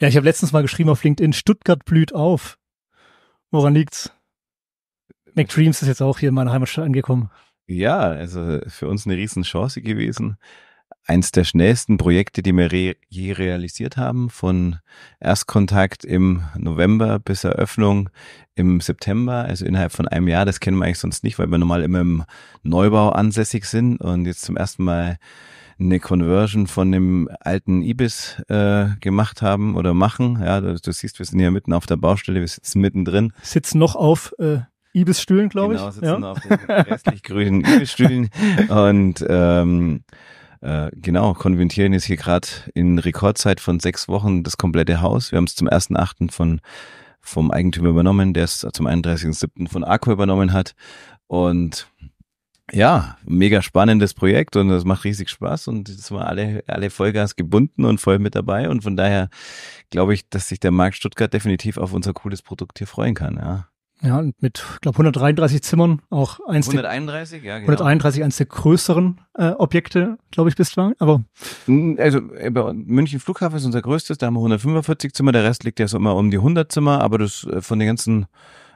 Ja, ich habe letztens mal geschrieben auf LinkedIn, Stuttgart blüht auf. Woran liegt's? McDreams ist jetzt auch hier in meiner Heimatstadt angekommen. Ja, also für uns eine Riesenchance gewesen. Eins der schnellsten Projekte, die wir re je realisiert haben, von Erstkontakt im November bis Eröffnung im September, also innerhalb von einem Jahr. Das kennen wir eigentlich sonst nicht, weil wir normal immer im Neubau ansässig sind und jetzt zum ersten Mal eine Conversion von dem alten Ibis äh, gemacht haben oder machen. Ja, du, du siehst, wir sind hier mitten auf der Baustelle, wir sitzen mittendrin. Sitzen noch auf äh, Ibis-Stühlen, glaube genau, ich. Genau, sitzen ja. auf den restlich grünen Ibis-Stühlen. Und ähm, äh, genau, konventieren jetzt hier gerade in Rekordzeit von sechs Wochen das komplette Haus. Wir haben es zum ersten Achten von vom Eigentümer übernommen, der es zum 31.07. von Akku übernommen hat. Und ja, mega spannendes Projekt und es macht riesig Spaß und jetzt waren alle, alle Vollgas gebunden und voll mit dabei und von daher glaube ich, dass sich der Markt Stuttgart definitiv auf unser cooles Produkt hier freuen kann, ja. Ja, und mit, glaube 133 Zimmern, auch eins 131, der, ja, genau. 131, eins der größeren äh, Objekte, glaube ich, bislang, aber. Also, äh, München Flughafen ist unser größtes, da haben wir 145 Zimmer, der Rest liegt ja so immer um die 100 Zimmer, aber das äh, von den ganzen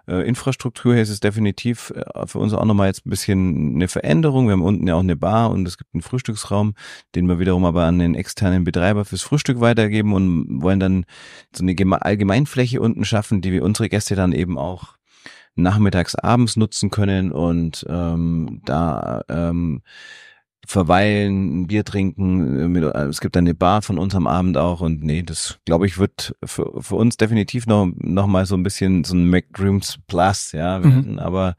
äh, Infrastruktur her ist es definitiv äh, für uns auch nochmal jetzt ein bisschen eine Veränderung. Wir haben unten ja auch eine Bar und es gibt einen Frühstücksraum, den wir wiederum aber an den externen Betreiber fürs Frühstück weitergeben und wollen dann so eine Allgemeinfläche unten schaffen, die wir unsere Gäste dann eben auch nachmittags, abends nutzen können und ähm, da ähm, verweilen, ein Bier trinken. Äh, äh, es gibt eine Bar von uns am Abend auch und nee, das glaube ich wird für, für uns definitiv noch, noch mal so ein bisschen so ein McDreams Plus, ja, mhm. werden, mhm. aber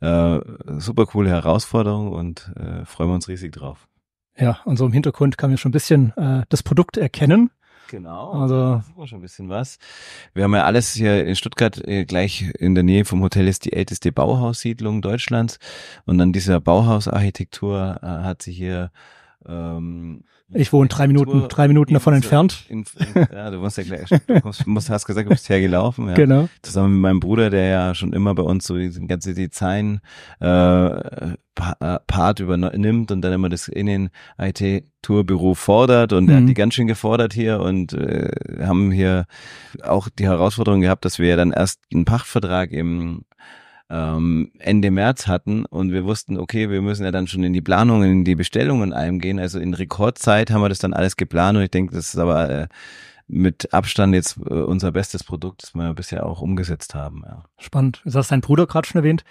äh, super coole Herausforderung und äh, freuen wir uns riesig drauf. Ja, und so im Hintergrund kann man schon ein bisschen äh, das Produkt erkennen. Genau. Also da sieht man schon ein bisschen was. Wir haben ja alles hier in Stuttgart äh, gleich in der Nähe vom Hotel ist die älteste Bauhaussiedlung Deutschlands und an dieser Bauhausarchitektur äh, hat sich hier ähm, ich wohne drei Minuten, Tour drei Minuten davon entfernt. In, in, ja, du musst ja gleich, du musst, musst, hast gesagt, du bist hergelaufen. Ja. Genau. Zusammen mit meinem Bruder, der ja schon immer bei uns so den ganzen Design äh, Part übernimmt und dann immer das in den IT-Tourbüro fordert und mhm. er hat die ganz schön gefordert hier und äh, haben hier auch die Herausforderung gehabt, dass wir ja dann erst einen Pachtvertrag im ähm, Ende März hatten und wir wussten, okay, wir müssen ja dann schon in die Planungen, in die Bestellungen eingehen. Also in Rekordzeit haben wir das dann alles geplant und ich denke, das ist aber äh, mit Abstand jetzt äh, unser bestes Produkt, das wir bisher auch umgesetzt haben. Ja. Spannend. Du hast deinen Bruder gerade schon erwähnt,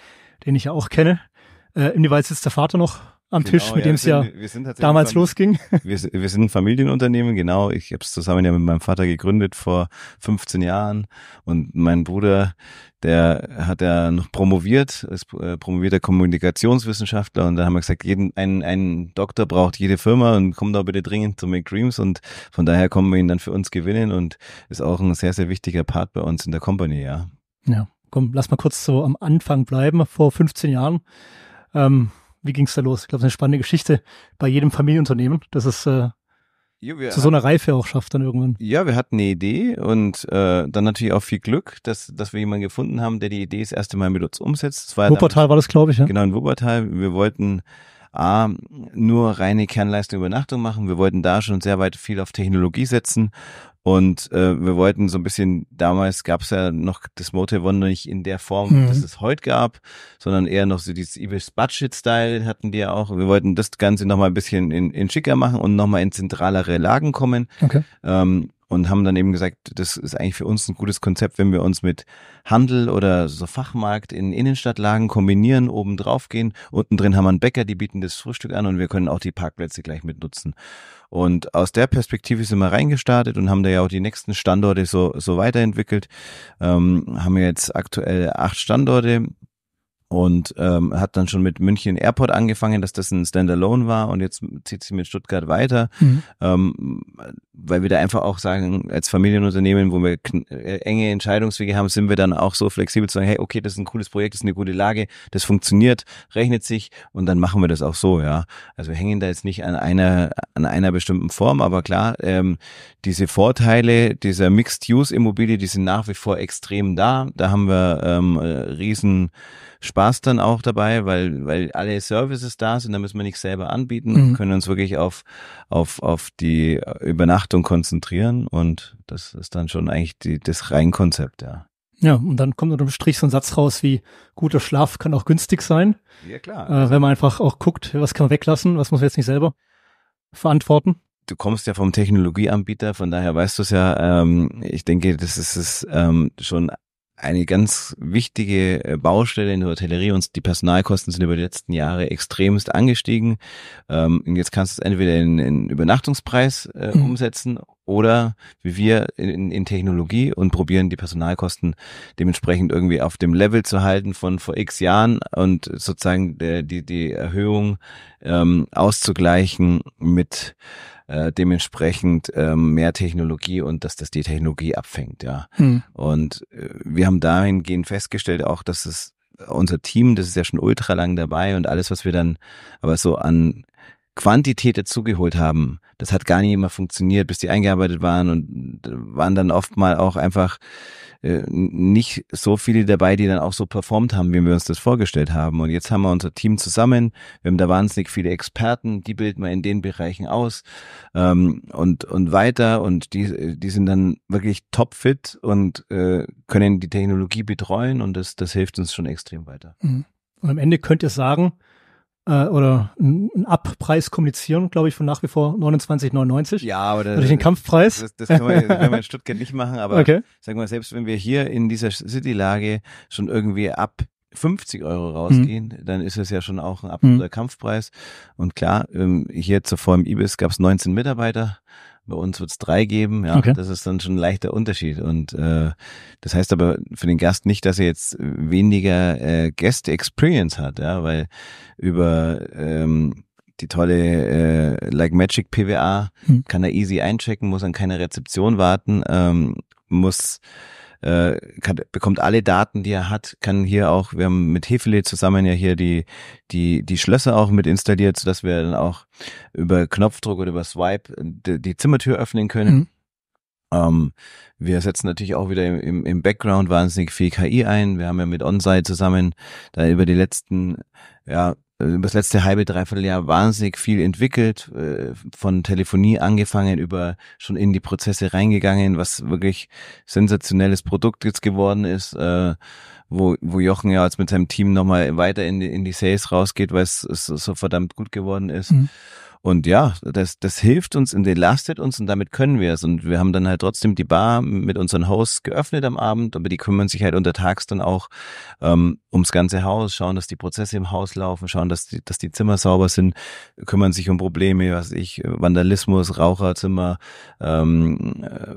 den ich ja auch kenne. Äh, inwieweit ist der Vater noch am genau, Tisch, mit ja, dem es ja damals losging. Wir, wir, sind ein Familienunternehmen, genau. Ich habe es zusammen ja mit meinem Vater gegründet vor 15 Jahren und mein Bruder, der hat ja noch promoviert, ist äh, promovierter Kommunikationswissenschaftler und da haben wir gesagt, jeden einen, einen Doktor braucht jede Firma und kommt da bitte dringend zu Make Dreams. und von daher kommen wir ihn dann für uns gewinnen und ist auch ein sehr sehr wichtiger Part bei uns in der Company, ja. Ja, komm, lass mal kurz so am Anfang bleiben vor 15 Jahren. Ähm, wie ging's da los? Ich glaube, es ist eine spannende Geschichte bei jedem Familienunternehmen, dass es äh, ja, zu so einer Reife auch schafft dann irgendwann. Ja, wir hatten eine Idee und äh, dann natürlich auch viel Glück, dass, dass wir jemanden gefunden haben, der die Idee das erste Mal mit uns umsetzt. war Wuppertal war das, glaube ich, ja? Genau, in Wuppertal. Wir wollten A, nur reine Kernleistung Übernachtung machen. Wir wollten da schon sehr weit viel auf Technologie setzen und äh, wir wollten so ein bisschen, damals gab es ja noch das Motel One nicht in der Form, mhm. dass es heute gab, sondern eher noch so dieses Evil Budget-Style hatten die ja auch. Wir wollten das Ganze nochmal ein bisschen in, in schicker machen und nochmal in zentralere Lagen kommen. Okay. Ähm, und haben dann eben gesagt, das ist eigentlich für uns ein gutes Konzept, wenn wir uns mit Handel oder so Fachmarkt in Innenstadtlagen kombinieren, oben drauf gehen. Unten drin haben wir einen Bäcker, die bieten das Frühstück an und wir können auch die Parkplätze gleich mit nutzen. Und aus der Perspektive sind wir reingestartet und haben da ja auch die nächsten Standorte so, so weiterentwickelt. Ähm, haben wir jetzt aktuell acht Standorte und ähm, hat dann schon mit München Airport angefangen, dass das ein Standalone war und jetzt zieht sie mit Stuttgart weiter, mhm. ähm, weil wir da einfach auch sagen, als Familienunternehmen, wo wir äh, enge Entscheidungswege haben, sind wir dann auch so flexibel zu sagen, hey, okay, das ist ein cooles Projekt, das ist eine gute Lage, das funktioniert, rechnet sich und dann machen wir das auch so, ja. Also wir hängen da jetzt nicht an einer an einer bestimmten Form, aber klar, ähm, diese Vorteile dieser Mixed-Use-Immobilie, die sind nach wie vor extrem da. Da haben wir ähm, äh, riesen Spaß Spaß dann auch dabei, weil, weil alle Services da sind, da müssen wir nicht selber anbieten mhm. und können uns wirklich auf, auf, auf die äh, Übernachtung konzentrieren und das ist dann schon eigentlich die, das Reinkonzept, ja. Ja, und dann kommt unter dem Strich so ein Satz raus wie, guter Schlaf kann auch günstig sein. Ja, klar. Äh, wenn man einfach auch guckt, was kann man weglassen, was muss man jetzt nicht selber verantworten. Du kommst ja vom Technologieanbieter, von daher weißt du es ja, ähm, ich denke, das ist es ähm, schon eine ganz wichtige äh, Baustelle in der Hotellerie und die Personalkosten sind über die letzten Jahre extremst angestiegen. Ähm, jetzt kannst du es entweder in, in Übernachtungspreis äh, mhm. umsetzen oder wie wir in, in Technologie und probieren die Personalkosten dementsprechend irgendwie auf dem Level zu halten von vor x Jahren und sozusagen der, die, die Erhöhung ähm, auszugleichen mit äh, dementsprechend ähm, mehr Technologie und dass das die Technologie abfängt, ja. Hm. Und äh, wir haben dahingehend festgestellt auch, dass es unser Team, das ist ja schon ultra lang dabei und alles, was wir dann aber so an Quantität dazugeholt haben. Das hat gar nicht immer funktioniert, bis die eingearbeitet waren und waren dann oft mal auch einfach äh, nicht so viele dabei, die dann auch so performt haben, wie wir uns das vorgestellt haben. Und jetzt haben wir unser Team zusammen. Wir haben da wahnsinnig viele Experten, die bilden wir in den Bereichen aus ähm, und, und weiter. Und die, die sind dann wirklich topfit und äh, können die Technologie betreuen und das, das hilft uns schon extrem weiter. Mhm. Und am Ende könnt ihr sagen, äh, oder einen Abpreis kommunizieren, glaube ich, von nach wie vor 29,99. Ja, aber das, Durch den Kampfpreis. Das, das können, wir, das können wir in Stuttgart nicht machen, aber okay. sagen wir, selbst wenn wir hier in dieser City-Lage schon irgendwie ab 50 Euro rausgehen, mhm. dann ist es ja schon auch ein mhm. absoluter mhm. Kampfpreis. Und klar, ähm, hier zuvor im IBIS gab es 19 Mitarbeiter. Bei uns wird es drei geben. Ja, okay. das ist dann schon ein leichter Unterschied. Und äh, das heißt aber für den Gast nicht, dass er jetzt weniger äh, Guest-Experience hat, ja, weil über ähm, die tolle äh, Like Magic PWA hm. kann er easy einchecken, muss an keine Rezeption warten, ähm, muss äh, kann, bekommt alle Daten, die er hat, kann hier auch, wir haben mit Hefele zusammen ja hier die, die, die Schlösser auch mit installiert, sodass wir dann auch über Knopfdruck oder über Swipe äh, die, die Zimmertür öffnen können. Mhm. Ähm, wir setzen natürlich auch wieder im, im Background wahnsinnig viel KI ein. Wir haben ja mit OnSite zusammen da über die letzten ja, äh, über das letzte halbe, dreiviertel Jahr wahnsinnig viel entwickelt, äh, von Telefonie angefangen, über schon in die Prozesse reingegangen, was wirklich sensationelles Produkt jetzt geworden ist, äh, wo, wo Jochen ja jetzt mit seinem Team nochmal weiter in die, in die Sales rausgeht, weil es, so verdammt gut geworden ist. Mhm. Und ja, das, das hilft uns und entlastet uns und damit können wir es. Und wir haben dann halt trotzdem die Bar mit unseren Hosts geöffnet am Abend, aber die kümmern sich halt untertags dann auch ähm, ums ganze Haus, schauen, dass die Prozesse im Haus laufen, schauen, dass die, dass die Zimmer sauber sind, kümmern sich um Probleme, was ich, Vandalismus, Raucherzimmer, ähm, äh,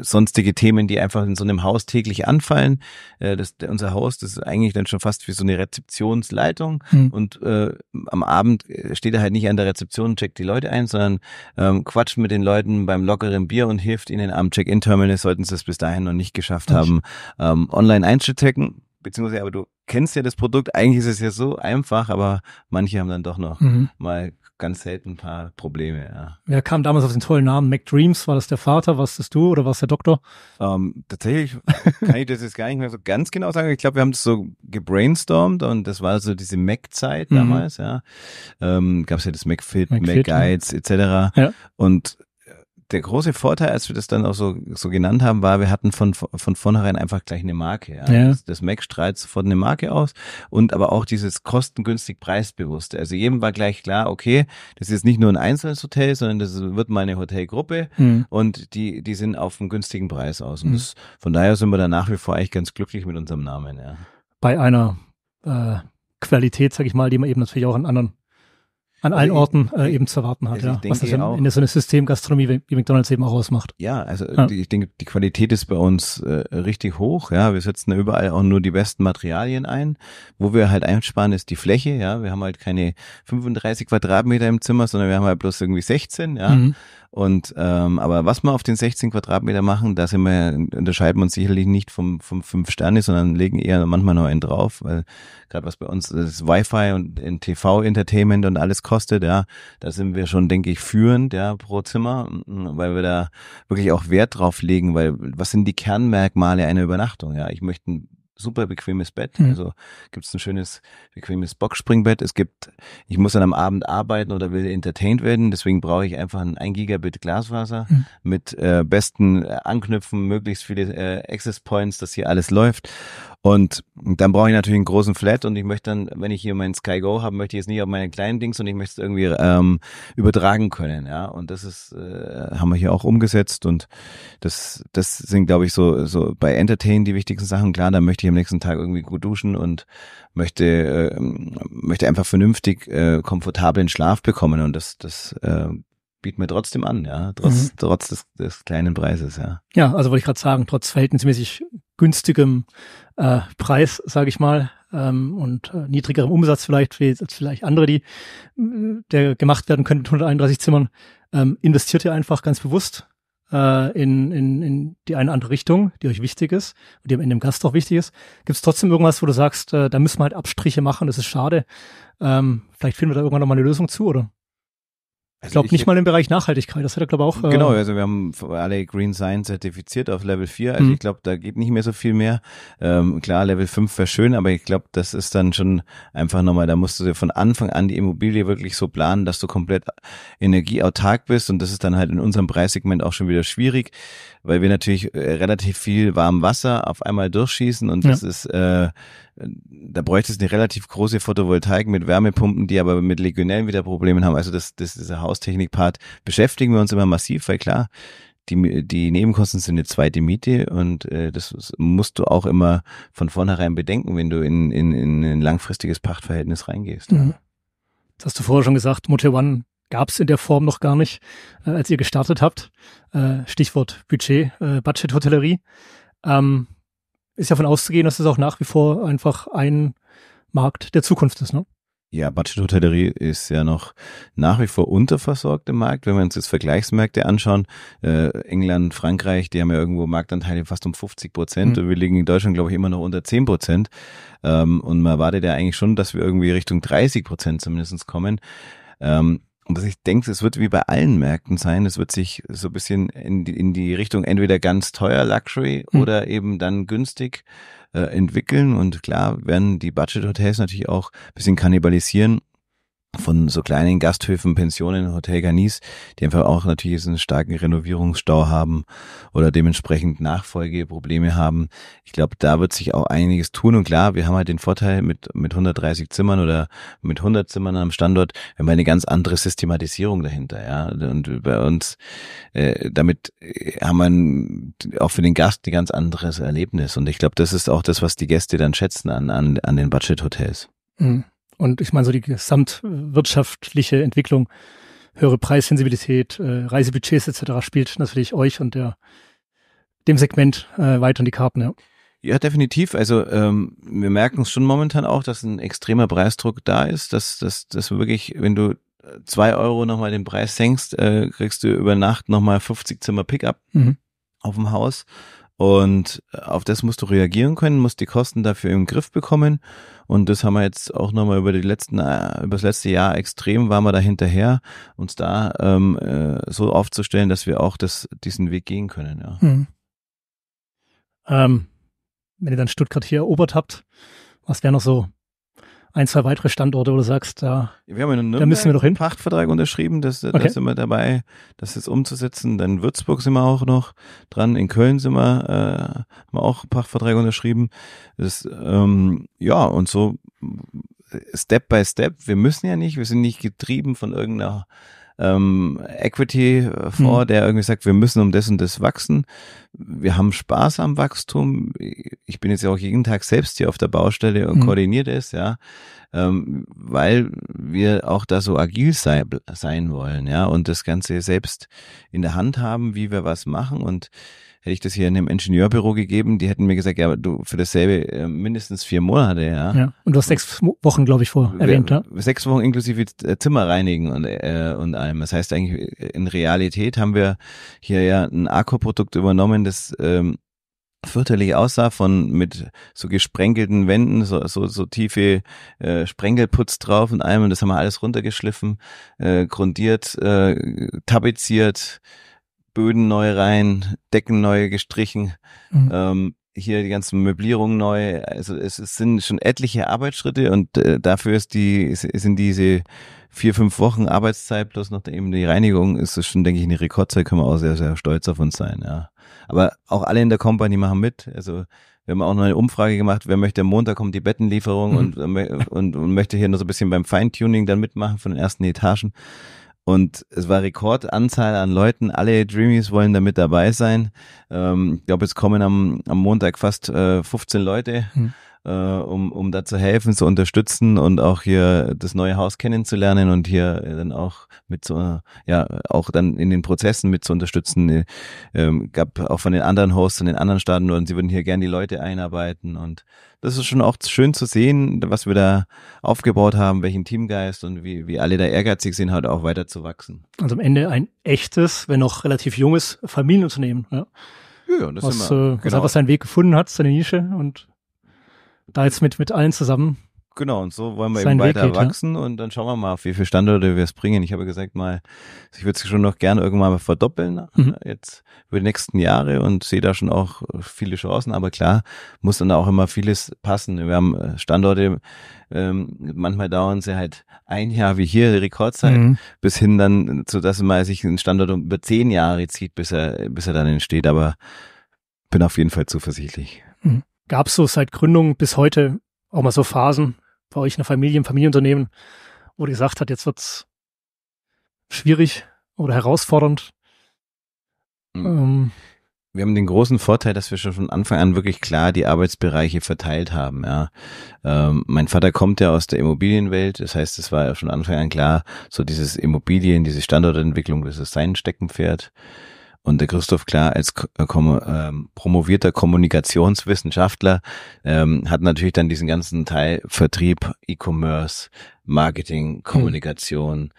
sonstige Themen, die einfach in so einem Haus täglich anfallen. Äh, das, unser Haus, das ist eigentlich dann schon fast wie so eine Rezeptionsleitung. Mhm. Und äh, am Abend äh, steht er halt nicht an der Rezeption und checkt die Leute ein, sondern ähm, quatscht mit den Leuten beim lockeren Bier und hilft ihnen am Check-in-Terminal, sollten sie es bis dahin noch nicht geschafft mhm. haben, ähm, online einzuchecken. Beziehungsweise, aber du kennst ja das Produkt, eigentlich ist es ja so einfach, aber manche haben dann doch noch mhm. mal ganz selten ein paar Probleme, ja. Wer kam damals auf den tollen Namen? McDreams, war das der Vater, warst das du oder warst der Doktor? Ähm, tatsächlich kann ich das jetzt gar nicht mehr so ganz genau sagen. Ich glaube, wir haben das so gebrainstormt und das war so diese Mac-Zeit mhm. damals, ja. Ähm, Gab es ja das McFit, McFit Mac ja. etc. Ja. Und der große Vorteil, als wir das dann auch so, so genannt haben, war, wir hatten von, von vornherein einfach gleich eine Marke. Ja. ja. Das, das Mac strahlt sofort eine Marke aus und aber auch dieses kostengünstig preisbewusste. Also jedem war gleich klar, okay, das ist nicht nur ein einzelnes Hotel, sondern das wird mal eine Hotelgruppe mhm. und die, die sind auf einen günstigen Preis aus. Und mhm. das, von daher sind wir da nach wie vor eigentlich ganz glücklich mit unserem Namen. Ja. Bei einer äh, Qualität, sag ich mal, die man eben natürlich auch in anderen an also allen Orten äh, eben zu erwarten hat, also ja. Was das ja auch, in so eine Systemgastronomie wie McDonalds eben auch ausmacht. Ja, also ja. ich denke, die Qualität ist bei uns äh, richtig hoch, ja. Wir setzen da überall auch nur die besten Materialien ein. Wo wir halt einsparen, ist die Fläche, ja. Wir haben halt keine 35 Quadratmeter im Zimmer, sondern wir haben halt bloß irgendwie 16, ja. Mhm. Und ähm, aber was wir auf den 16 Quadratmeter machen, da sind wir, unterscheiden wir uns sicherlich nicht vom, vom fünf Sterne, sondern legen eher manchmal noch einen drauf, weil gerade was bei uns das Wi-Fi und TV-Entertainment und alles kommt kostet, ja, da sind wir schon, denke ich, führend, ja, pro Zimmer, mm, weil wir da wirklich auch Wert drauf legen, weil was sind die Kernmerkmale einer Übernachtung, ja? Ich möchte ein super bequemes Bett. Mhm. Also gibt es ein schönes, bequemes Boxspringbett. Es gibt, ich muss dann am Abend arbeiten oder will entertained werden, deswegen brauche ich einfach ein 1 Gigabit Glasfaser mhm. mit äh, besten äh, Anknüpfen, möglichst viele äh, Access Points, dass hier alles läuft. Und dann brauche ich natürlich einen großen Flat und ich möchte dann, wenn ich hier meinen Sky Go habe, möchte ich jetzt nicht auf meine kleinen Dings und ich möchte es irgendwie ähm, übertragen können, ja. Und das ist, äh, haben wir hier auch umgesetzt und das, das sind, glaube ich, so, so bei Entertain die wichtigsten Sachen. Klar, dann möchte ich am nächsten Tag irgendwie gut duschen und möchte, äh, möchte einfach vernünftig, äh, komfortablen Schlaf bekommen und das, das äh, bietet mir trotzdem an, ja, trotz, mhm. trotz des, des kleinen Preises, ja. Ja, also wollte ich gerade sagen, trotz verhältnismäßig günstigem äh, Preis, sage ich mal, ähm, und äh, niedrigerem Umsatz vielleicht, wie jetzt vielleicht andere, die äh, der gemacht werden können mit 131 Zimmern, ähm, investiert ihr einfach ganz bewusst äh, in, in, in die eine andere Richtung, die euch wichtig ist und die am Ende dem Gast auch wichtig ist. Gibt es trotzdem irgendwas, wo du sagst, äh, da müssen wir halt Abstriche machen, das ist schade. Ähm, vielleicht finden wir da irgendwann nochmal eine Lösung zu, oder? Also ich glaube nicht mal im Bereich Nachhaltigkeit, das hat er glaube auch. Genau, äh genau, also wir haben alle Green Science zertifiziert auf Level 4, also mhm. ich glaube, da geht nicht mehr so viel mehr. Ähm, klar, Level 5 wäre schön, aber ich glaube, das ist dann schon einfach nochmal, da musst du dir von Anfang an die Immobilie wirklich so planen, dass du komplett energieautark bist und das ist dann halt in unserem Preissegment auch schon wieder schwierig, weil wir natürlich äh, relativ viel warm Wasser auf einmal durchschießen und ja. das ist äh, da bräuchte es eine relativ große Photovoltaik mit Wärmepumpen, die aber mit Legionellen wieder Probleme haben. Also das, das dieser Haustechnik-Part beschäftigen wir uns immer massiv, weil klar, die, die Nebenkosten sind eine zweite Miete und äh, das musst du auch immer von vornherein bedenken, wenn du in, in, in ein langfristiges Pachtverhältnis reingehst. Mhm. Das hast du vorher schon gesagt, Motel One gab es in der Form noch gar nicht, äh, als ihr gestartet habt. Äh, Stichwort Budget, äh, Budget-Hotellerie. Ähm, ist ja von auszugehen, dass es das auch nach wie vor einfach ein Markt der Zukunft ist, ne? Ja, Budget-Hotellerie ist ja noch nach wie vor unterversorgt im Markt. Wenn wir uns jetzt Vergleichsmärkte anschauen, äh, England, Frankreich, die haben ja irgendwo Marktanteile fast um 50 Prozent. Mhm. Wir liegen in Deutschland, glaube ich, immer noch unter 10 Prozent. Ähm, und man erwartet ja eigentlich schon, dass wir irgendwie Richtung 30 Prozent zumindest kommen. Ähm, und dass ich denke, es wird wie bei allen Märkten sein, es wird sich so ein bisschen in die, in die Richtung entweder ganz teuer Luxury mhm. oder eben dann günstig äh, entwickeln. Und klar werden die Budget-Hotels natürlich auch ein bisschen kannibalisieren von so kleinen Gasthöfen, Pensionen, Hotel Garnis, die einfach auch natürlich einen starken Renovierungsstau haben oder dementsprechend Nachfolgeprobleme haben. Ich glaube, da wird sich auch einiges tun und klar, wir haben halt den Vorteil mit, mit 130 Zimmern oder mit 100 Zimmern am Standort, wir haben halt eine ganz andere Systematisierung dahinter, ja. Und bei uns, äh, damit äh, haben wir auch für den Gast ein ganz anderes Erlebnis und ich glaube, das ist auch das, was die Gäste dann schätzen an, an, an den Budget-Hotels. Mhm. Und ich meine, so die gesamtwirtschaftliche Entwicklung, höhere Preissensibilität, äh, Reisebudgets etc. spielt natürlich euch und der, dem Segment äh, weiter in die Karten. Ja. Ja, definitiv. Also ähm, wir merken es schon momentan auch, dass ein extremer Preisdruck da ist, dass, dass, dass wirklich, wenn du zwei Euro nochmal den Preis senkst, äh, kriegst du über Nacht nochmal 50 Zimmer Pickup mhm. auf dem Haus und äh, auf das musst du reagieren können, musst die Kosten dafür im Griff bekommen. Und das haben wir jetzt auch nochmal über die letzten, äh, über das letzte Jahr extrem, waren wir da hinterher, uns da ähm, äh, so aufzustellen, dass wir auch das, diesen Weg gehen können. Ja. Hm. Ähm, wenn ihr dann Stuttgart hier erobert habt, was wäre noch so ein, zwei weitere Standorte, wo du sagst, da, wir haben in da müssen wir doch hin. Einen Pachtvertrag unterschrieben, das, okay. da sind wir dabei, das jetzt umzusetzen. Dann in Würzburg sind wir auch noch dran, in Köln sind wir, äh, haben wir auch Pachtvertrag unterschrieben. Das, ähm, ja, und so äh, Step by Step, wir müssen ja nicht, wir sind nicht getrieben von irgendeiner ähm, Equity äh, vor, mhm. der irgendwie sagt, wir müssen um das und das wachsen, wir haben Spaß am Wachstum. Ich bin jetzt ja auch jeden Tag selbst hier auf der Baustelle und mhm. koordiniere das, ja, ähm, weil wir auch da so agil sei, sein wollen, ja, und das Ganze selbst in der Hand haben, wie wir was machen und hätte ich das hier in einem Ingenieurbüro gegeben, die hätten mir gesagt, ja, du für dasselbe äh, mindestens vier Monate, ja. ja. Und du hast sechs Wochen, glaube ich, vor erwähnt, ja? Sechs Wochen inklusive äh, Zimmer reinigen und, äh, und allem. Das heißt eigentlich, äh, in Realität haben wir hier ja ein Akku-Produkt übernommen, Wohnungen, das ähm, fürchterlich aussah, von mit so gesprenkelten Wänden, so, so, so tiefe äh, Sprengelputz drauf und allem. Und das haben wir alles runtergeschliffen, äh, grundiert, äh, tapeziert, Böden neu rein, Decken neu gestrichen. Mhm. Ähm, hier die ganzen Möblierungen neu. Also es, es sind schon etliche Arbeitsschritte und äh, dafür ist die, sind diese vier, fünf Wochen Arbeitszeit plus noch eben die Reinigung, ist das schon, denke ich, eine Rekordzeit, können wir auch sehr, sehr stolz auf uns sein, ja. Aber auch alle in der Company machen mit. Also wir haben auch noch eine Umfrage gemacht, wer möchte am Montag kommt die Bettenlieferung mhm. und, und, und möchte hier nur so ein bisschen beim Feintuning dann mitmachen von den ersten Etagen. Und es war Rekordanzahl an Leuten. Alle Dreamies wollen da mit dabei sein. Ähm, ich glaube, es kommen am, am Montag fast äh, 15 Leute. Mhm äh, um, um da zu helfen, zu unterstützen und auch hier das neue Haus kennenzulernen und hier äh, dann auch mit so, äh, ja, auch dann in den Prozessen mit zu unterstützen. Äh, ähm, gab auch von den anderen Hosts und den anderen Standorten, sie würden hier gerne die Leute einarbeiten und das ist schon auch schön zu sehen, was wir da aufgebaut haben, welchen Teamgeist und wie, wie alle da ehrgeizig sind, halt auch weiter zu wachsen. Also am Ende ein echtes, wenn auch relativ junges Familienunternehmen. Ja. Ja, das was, immer, äh, was genau. einfach seinen Weg gefunden hat, seine Nische und da jetzt mit, mit allen zusammen. Genau, und so wollen wir eben weiter geht, wachsen ja. und dann schauen wir mal, auf wie viele Standorte wir es bringen. Ich habe gesagt mal, ich würde es schon noch gerne irgendwann mal verdoppeln, mhm. jetzt über die nächsten Jahre und sehe da schon auch viele Chancen, aber klar, muss dann auch immer vieles passen. Wir haben äh, Standorte, ähm, manchmal dauern sie halt ein Jahr wie hier, Rekordzeit, mhm. bis hin dann, so dass man sich einen Standort über zehn Jahre zieht, bis er, bis er dann entsteht, aber bin auf jeden Fall zuversichtlich. Mhm gab es so seit Gründung bis heute auch mal so Phasen bei euch in der Familie, im Familienunternehmen, wo ihr gesagt habt, jetzt wird es schwierig oder herausfordernd? Mhm. Ähm, wir haben den großen Vorteil, dass wir schon von Anfang an wirklich klar die Arbeitsbereiche verteilt haben. Ja. Ähm, mein Vater kommt ja aus der Immobilienwelt, das heißt, es war ja von Anfang an klar, so dieses Immobilien, diese Standortentwicklung, das ist sein Steckenpferd. Und der Christoph Klar als äh, ähm, promovierter Kommunikationswissenschaftler ähm, hat natürlich dann diesen ganzen Teil Vertrieb, E-Commerce, Marketing, hm. Kommunikation,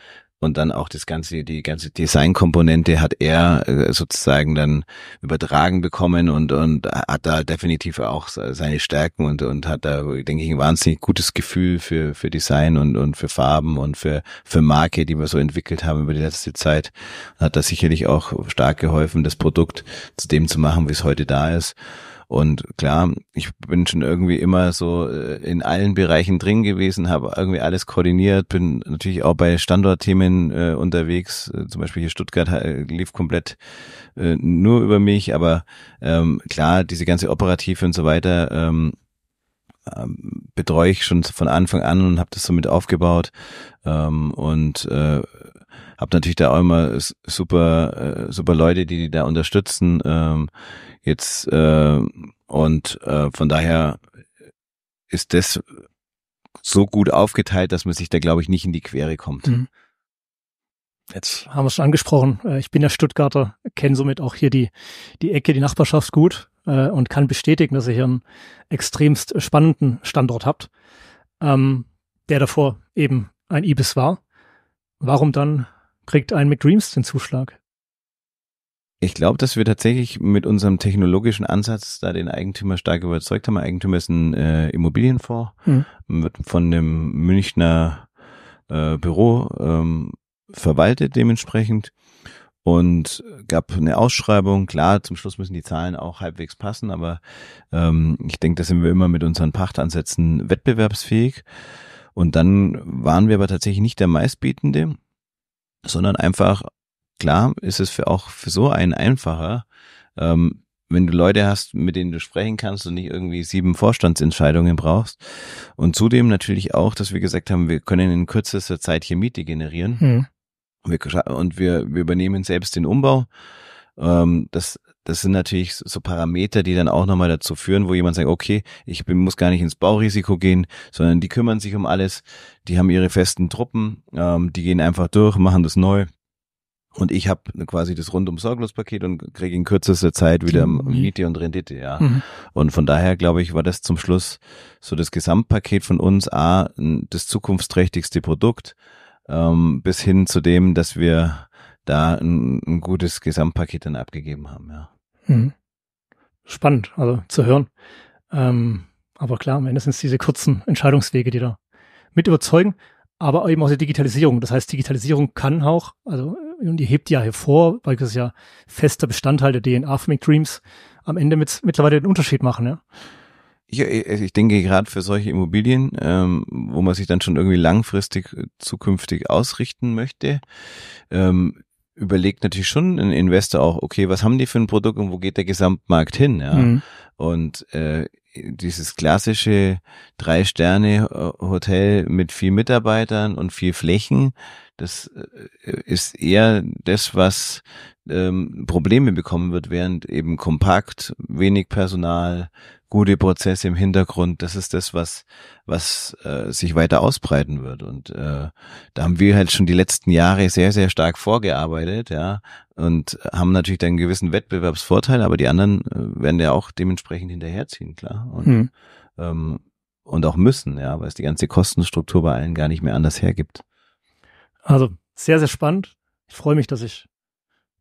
und dann auch das ganze, die ganze Designkomponente hat er äh, sozusagen dann übertragen bekommen und, und hat da definitiv auch seine Stärken und, und hat da, denke ich, ein wahnsinnig gutes Gefühl für, für Design und, und für Farben und für, für Marke, die wir so entwickelt haben über die letzte Zeit. Hat da sicherlich auch stark geholfen, das Produkt zu dem zu machen, wie es heute da ist. Und klar, ich bin schon irgendwie immer so äh, in allen Bereichen drin gewesen, habe irgendwie alles koordiniert, bin natürlich auch bei Standortthemen äh, unterwegs. Äh, zum Beispiel hier Stuttgart äh, lief komplett äh, nur über mich, aber ähm, klar, diese ganze Operative und so weiter. Ähm, ähm betreue ich schon von Anfang an und habe das so mit aufgebaut ähm, und äh, habe natürlich da auch immer super, äh, super Leute, die die da unterstützen ähm, jetzt äh, und äh, von daher ist das so gut aufgeteilt, dass man sich da glaube ich nicht in die Quere kommt. Mhm. Jetzt haben wir es schon angesprochen. Äh, ich bin ja Stuttgarter, kenne somit auch hier die, die Ecke, die Nachbarschaft gut äh, und kann bestätigen, dass ihr hier einen extremst spannenden Standort habt, ähm, der davor eben ein Ibis war. Warum dann kriegt ein McDreams den Zuschlag? Ich glaube, dass wir tatsächlich mit unserem technologischen Ansatz da den Eigentümer stark überzeugt haben. Eigentümer ist ein äh, Immobilienfonds, mhm. wird von dem Münchner äh, Büro ähm, verwaltet dementsprechend und gab eine Ausschreibung. Klar, zum Schluss müssen die Zahlen auch halbwegs passen, aber ähm, ich denke, da sind wir immer mit unseren Pachtansätzen wettbewerbsfähig. Und dann waren wir aber tatsächlich nicht der meistbietende sondern einfach, klar, ist es für auch für so einen einfacher, ähm, wenn du Leute hast, mit denen du sprechen kannst und nicht irgendwie sieben Vorstandsentscheidungen brauchst. Und zudem natürlich auch, dass wir gesagt haben, wir können in kürzester Zeit hier Miete generieren. Hm. Wir, und wir, wir übernehmen selbst den Umbau. Ähm, das das sind natürlich so Parameter, die dann auch nochmal dazu führen, wo jemand sagt, okay, ich bin, muss gar nicht ins Baurisiko gehen, sondern die kümmern sich um alles, die haben ihre festen Truppen, ähm, die gehen einfach durch, machen das neu. Und ich habe quasi das rundum sorglos Paket und kriege in kürzester Zeit wieder mhm. Miete und Rendite, ja. Mhm. Und von daher glaube ich, war das zum Schluss so das Gesamtpaket von uns a das zukunftsträchtigste Produkt ähm, bis hin zu dem, dass wir da ein, ein gutes Gesamtpaket dann abgegeben haben, ja. Mhm. Spannend, also zu hören. Ähm, aber klar, am Ende sind es diese kurzen Entscheidungswege, die da mit überzeugen, aber eben auch die Digitalisierung. Das heißt, Digitalisierung kann auch, also äh, und ihr hebt ja hervor, weil das ist ja fester Bestandteil der DNA von Dreams, am Ende mit, mittlerweile den Unterschied machen, ja. Ich, äh, äh, ich denke gerade für solche Immobilien, ähm, wo man sich dann schon irgendwie langfristig zukünftig ausrichten möchte, ähm, überlegt natürlich schon ein Investor auch, okay, was haben die für ein Produkt und wo geht der Gesamtmarkt hin? Ja? Mhm. Und äh, dieses klassische Drei-Sterne-Hotel mit vier Mitarbeitern und vier Flächen, das äh, ist eher das, was ähm, Probleme bekommen wird, während eben kompakt, wenig Personal, gute Prozesse im Hintergrund, das ist das, was, was äh, sich weiter ausbreiten wird. Und äh, da haben wir halt schon die letzten Jahre sehr, sehr stark vorgearbeitet, ja, und haben natürlich dann einen gewissen Wettbewerbsvorteil, aber die anderen äh, werden ja auch dementsprechend hinterherziehen, klar. Und, hm. ähm, und auch müssen, ja, weil es die ganze Kostenstruktur bei allen gar nicht mehr anders hergibt. Also sehr, sehr spannend. Ich freue mich, dass ich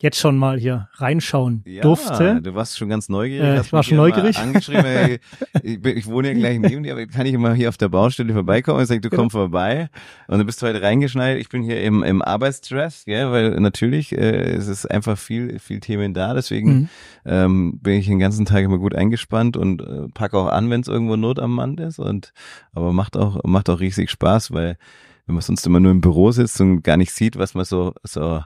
jetzt schon mal hier reinschauen ja, durfte. Du warst schon ganz neugierig. Äh, ich war schon neugierig. Angeschrieben, hey, ich, ich, wohne ja gleich neben dir, aber kann ich immer hier auf der Baustelle vorbeikommen? Ich sage, du genau. komm vorbei. Und du bist du heute halt reingeschneit. Ich bin hier im, im Arbeitsstress, ja, weil natürlich, äh, es ist einfach viel, viel Themen da. Deswegen mhm. ähm, bin ich den ganzen Tag immer gut eingespannt und äh, packe auch an, wenn es irgendwo Not am Mann ist. Und aber macht auch, macht auch riesig Spaß, weil wenn man sonst immer nur im Büro sitzt und gar nicht sieht, was man so, so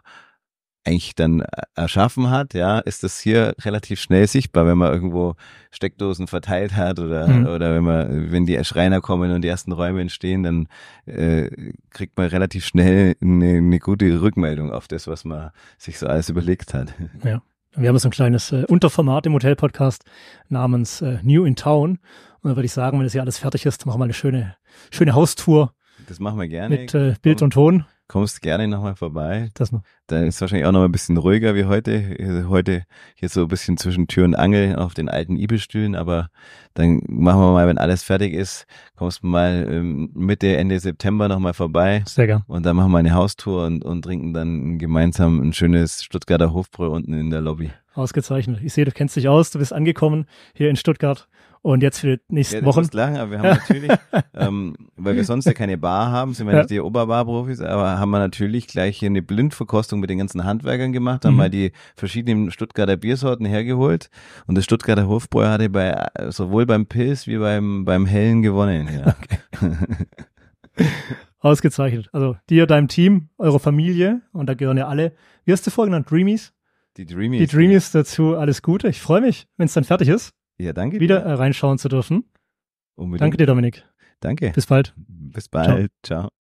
eigentlich dann äh, erschaffen hat, ja, ist das hier relativ schnell sichtbar, wenn man irgendwo Steckdosen verteilt hat oder, mhm. oder wenn man, wenn die Schreiner kommen und die ersten Räume entstehen, dann äh, kriegt man relativ schnell eine, eine gute Rückmeldung auf das, was man sich so alles überlegt hat. Ja. Wir haben so ein kleines äh, Unterformat im Hotel-Podcast namens äh, New in Town. Und da würde ich sagen, wenn das hier alles fertig ist, machen wir eine schöne, schöne Haustour. Das machen wir gerne. Mit äh, Bild und Ton kommst gerne nochmal vorbei. Das noch. Dann ist wahrscheinlich auch nochmal ein bisschen ruhiger wie heute. Heute hier so ein bisschen zwischen Tür und Angel auf den alten Ibelstühlen, aber dann machen wir mal, wenn alles fertig ist, kommst mal ähm, Mitte, Ende September nochmal vorbei. Sehr gern. Und dann machen wir eine Haustour und, und trinken dann gemeinsam ein schönes Stuttgarter Hofbräu unten in der Lobby. Ausgezeichnet. Ich sehe, du kennst dich aus, du bist angekommen hier in Stuttgart und jetzt für die nächsten ja, Wochen. Ist lang, aber wir haben natürlich, ähm, weil wir sonst ja keine Bar haben, sind wir ja. nicht die Oberbar-Profis, aber haben wir natürlich gleich hier eine Blindverkostung mit den ganzen Handwerkern gemacht, haben mhm. mal die verschiedenen Stuttgarter Biersorten hergeholt und das Stuttgarter Hofbräu hatte bei sowohl beim Pilz wie beim, beim Hellen gewonnen. Ja. Okay. Ausgezeichnet. Also dir, deinem Team, eurer Familie, und da gehören ja alle. Wie hast du vorhin Dreamies? Die Dreamies. Die Dreamies dazu, alles Gute. Ich freue mich, wenn es dann fertig ist. Ja, danke. Wieder dir. Äh, reinschauen zu dürfen. Unbedingt. Danke dir, Dominik. Danke. Bis bald. Bis bald. Ciao. Ciao.